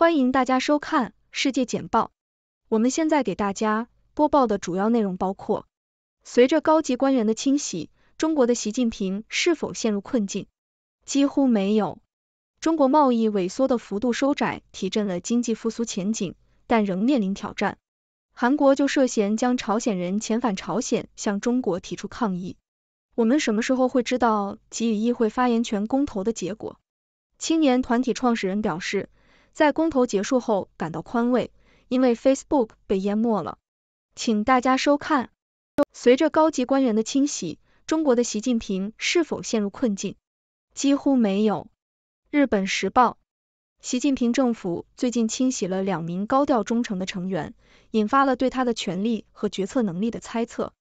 欢迎大家收看世界简报。我们现在给大家播报的主要内容包括：随着高级官员的清洗，中国的习近平是否陷入困境？几乎没有。中国贸易萎缩的幅度收窄提振了经济复苏前景，但仍面临挑战。韩国就涉嫌将朝鲜人遣返朝鲜向中国提出抗议。我们什么时候会知道给予议会发言权公投的结果？青年团体创始人表示。在公投结束后感到宽慰，因为 Facebook 被淹没了。请大家收看。随着高级官员的清洗，中国的习近平是否陷入困境？几乎没有。日本时报：习近平政府最近清洗了两名高调忠诚的成员，引发了对他的权力和决策能力的猜测。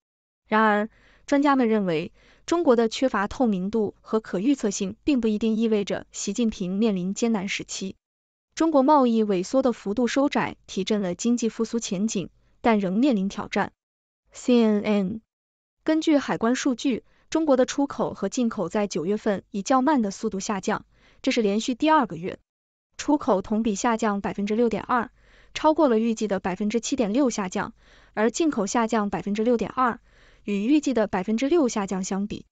然而，专家们认为，中国的缺乏透明度和可预测性，并不一定意味着习近平面临艰难时期。中国贸易萎缩的幅度收窄，提振了经济复苏前景，但仍面临挑战。CNN 根据海关数据，中国的出口和进口在九月份以较慢的速度下降，这是连续第二个月。出口同比下降百分之六点二，超过了预计的百分之七点六下降，而进口下降百分之六点二，与预计的百分之六下降相比，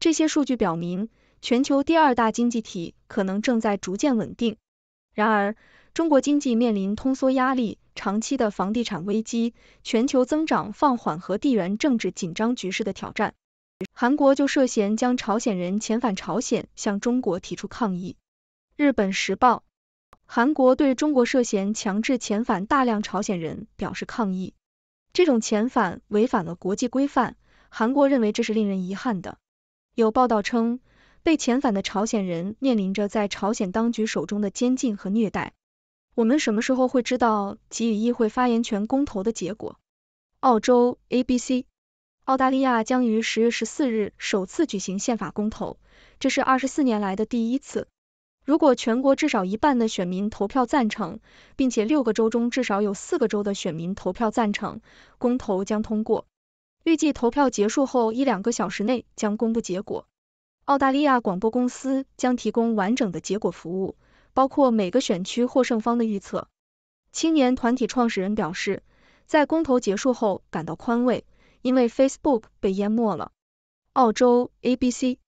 这些数据表明，全球第二大经济体可能正在逐渐稳定。然而，中国经济面临通缩压力、长期的房地产危机、全球增长放缓和地缘政治紧张局势的挑战。韩国就涉嫌将朝鲜人遣返朝鲜，向中国提出抗议。日本时报：韩国对中国涉嫌强制遣返大量朝鲜人表示抗议，这种遣返违反了国际规范，韩国认为这是令人遗憾的。有报道称。被遣返的朝鲜人面临着在朝鲜当局手中的监禁和虐待。我们什么时候会知道给予议会发言权公投的结果？澳洲 ABC，澳大利亚将于十月十四日首次举行宪法公投，这是二十四年来的第一次。如果全国至少一半的选民投票赞成，并且六个州中至少有四个州的选民投票赞成，公投将通过。预计投票结束后一两个小时内将公布结果。澳大利亚广播公司将提供完整的结果服务，包括每个选区获胜方的预测。青年团体创始人表示，在公投结束后感到宽慰，因为 Facebook 被淹没了。澳洲 ABC、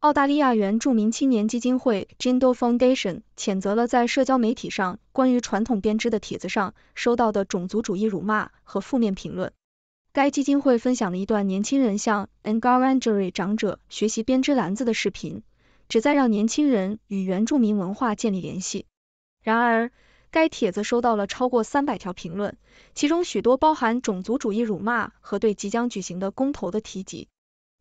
澳大利亚原住民青年基金会 Jindo Foundation 谴责了在社交媒体上关于传统编织的帖子上收到的种族主义辱骂和负面评论。该基金会分享了一段年轻人向 n g a r r a n g e r 长者学习编织篮子的视频，旨在让年轻人与原住民文化建立联系。然而，该帖子收到了超过三百条评论，其中许多包含种族主义辱骂和对即将举行的公投的提及。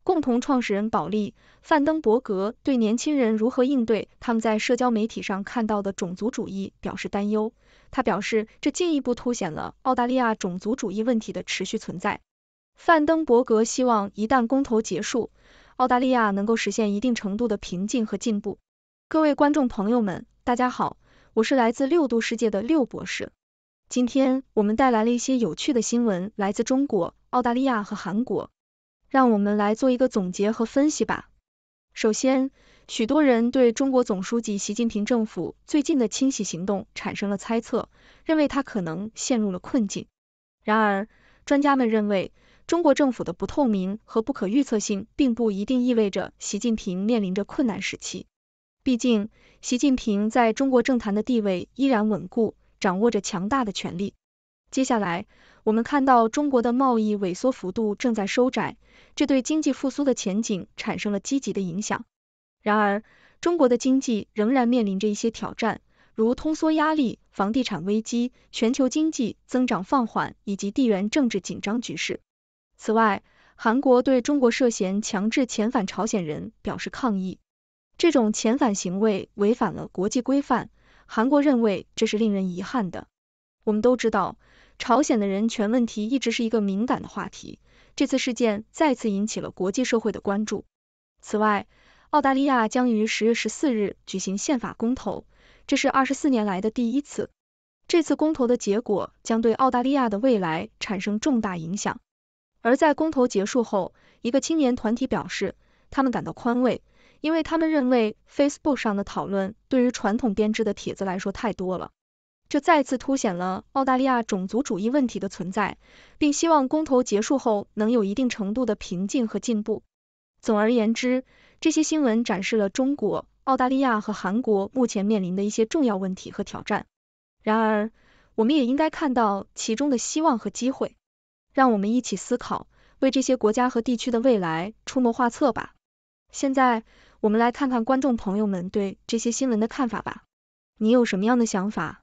共同创始人保利·范登伯格对年轻人如何应对他们在社交媒体上看到的种族主义表示担忧。他表示，这进一步凸显了澳大利亚种族主义问题的持续存在。范登伯格希望，一旦公投结束，澳大利亚能够实现一定程度的平静和进步。各位观众朋友们，大家好，我是来自六度世界的六博士。今天我们带来了一些有趣的新闻，来自中国、澳大利亚和韩国。让我们来做一个总结和分析吧。首先，许多人对中国总书记习近平政府最近的清洗行动产生了猜测，认为他可能陷入了困境。然而，专家们认为，中国政府的不透明和不可预测性并不一定意味着习近平面临着困难时期。毕竟，习近平在中国政坛的地位依然稳固，掌握着强大的权力。接下来，我们看到中国的贸易萎缩幅度正在收窄，这对经济复苏的前景产生了积极的影响。然而，中国的经济仍然面临着一些挑战，如通缩压力、房地产危机、全球经济增长放缓以及地缘政治紧张局势。此外，韩国对中国涉嫌强制遣返朝鲜人表示抗议，这种遣返行为违反了国际规范，韩国认为这是令人遗憾的。我们都知道。朝鲜的人权问题一直是一个敏感的话题，这次事件再次引起了国际社会的关注。此外，澳大利亚将于十月十四日举行宪法公投，这是二十四年来的第一次。这次公投的结果将对澳大利亚的未来产生重大影响。而在公投结束后，一个青年团体表示，他们感到宽慰，因为他们认为 Facebook 上的讨论对于传统编制的帖子来说太多了。这再次凸显了澳大利亚种族主义问题的存在，并希望公投结束后能有一定程度的平静和进步。总而言之，这些新闻展示了中国、澳大利亚和韩国目前面临的一些重要问题和挑战。然而，我们也应该看到其中的希望和机会。让我们一起思考，为这些国家和地区的未来出谋划策吧。现在，我们来看看观众朋友们对这些新闻的看法吧。你有什么样的想法？